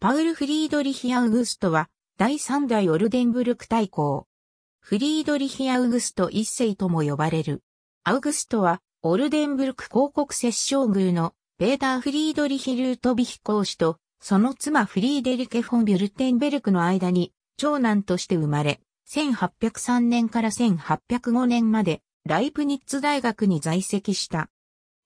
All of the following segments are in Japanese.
パウル・フリードリヒ・アウグストは、第3代オルデンブルク大公。フリードリヒ・アウグスト一世とも呼ばれる。アウグストは、オルデンブルク公国摂政宮の、ベーター・フリードリヒ・ルートビヒ公子と、その妻フリーデリケ・フォン・ビュルテンベルクの間に、長男として生まれ、1803年から1805年まで、ライプニッツ大学に在籍した。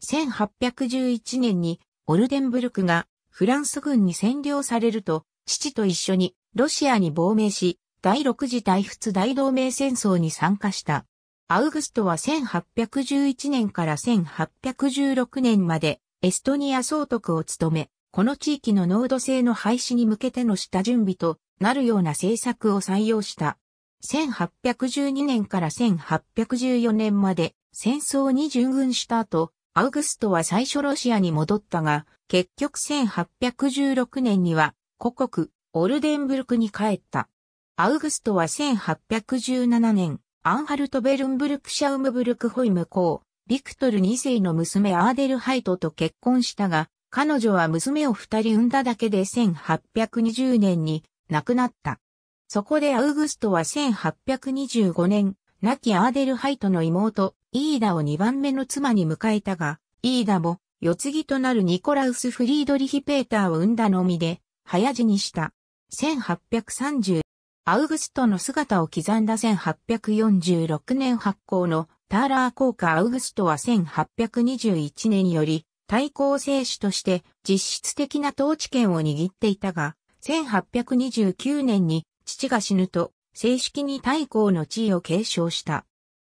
1811年に、オルデンブルクがフランス軍に占領されると、父と一緒にロシアに亡命し、第六次大仏大同盟戦争に参加した。アウグストは1811年から1816年までエストニア総督を務め、この地域の濃度性の廃止に向けての下準備となるような政策を採用した。1812年から1814年まで戦争に従軍した後、アウグストは最初ロシアに戻ったが、結局1816年には、故国、オルデンブルクに帰った。アウグストは1817年、アンハルトベルンブルクシャウムブルクホイム公、ビクトル2世の娘アーデルハイトと結婚したが、彼女は娘を二人産んだだけで1820年に亡くなった。そこでアウグストは1825年、亡きアーデルハイトの妹、イーダを2番目の妻に迎えたが、イーダも、世継ぎとなるニコラウス・フリードリヒ・ペーターを生んだのみで、早死にした。1830、アウグストの姿を刻んだ1846年発行のターラー効果アウグストは1821年により、対抗政主として実質的な統治権を握っていたが、1829年に父が死ぬと正式に対抗の地位を継承した。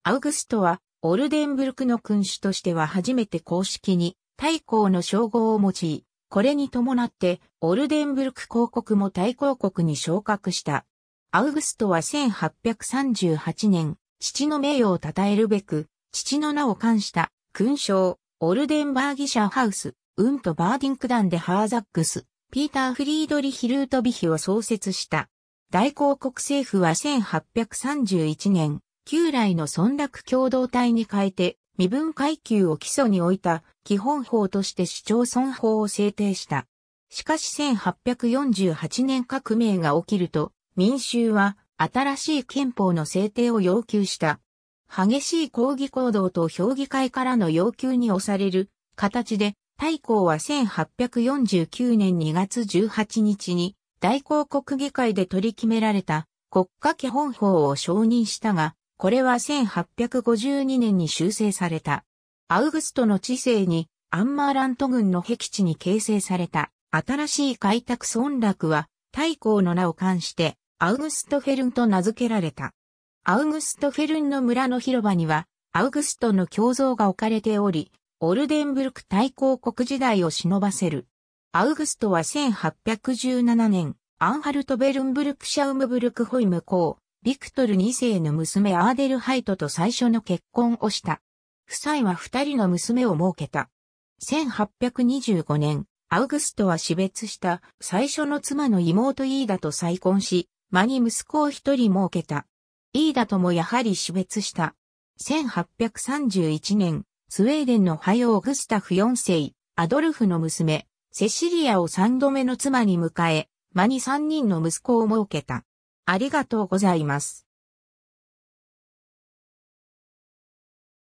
アウグストはオルデンブルクの君主としては初めて公式に大公の称号を用い、これに伴ってオルデンブルク公国も大公国に昇格した。アウグストは1838年、父の名誉を称えるべく、父の名を冠した勲章、オルデンバーギシャハウス、ウントバーディンクダンでハーザックス、ピーター・フリードリヒ・ルートビヒを創設した。大公国政府は1831年、旧来の村落共同体に変えて、身分階級を基礎に置いた基本法として市町村法を制定した。しかし1848年革命が起きると、民衆は新しい憲法の制定を要求した。激しい抗議行動と評議会からの要求に押される形で、大公は1849年2月18日に大公国議会で取り決められた国家基本法を承認したが、これは1852年に修正された。アウグストの治世にアンマーラント軍の僻地に形成された新しい開拓村落は太閤の名を冠してアウグストフェルンと名付けられた。アウグストフェルンの村の広場にはアウグストの胸像が置かれており、オルデンブルク大公国時代を忍ばせる。アウグストは1817年、アンハルトベルンブルクシャウムブルクホイム公、ビクトル2世の娘アーデルハイトと最初の結婚をした。夫妻は二人の娘を設けた。1825年、アウグストは死別した最初の妻の妹イーダと再婚し、間に息子を一人設けた。イーダともやはり死別した。1831年、スウェーデンのハイオーグスタフ4世、アドルフの娘、セシリアを三度目の妻に迎え、間に三人の息子を設けた。ありがとうございます。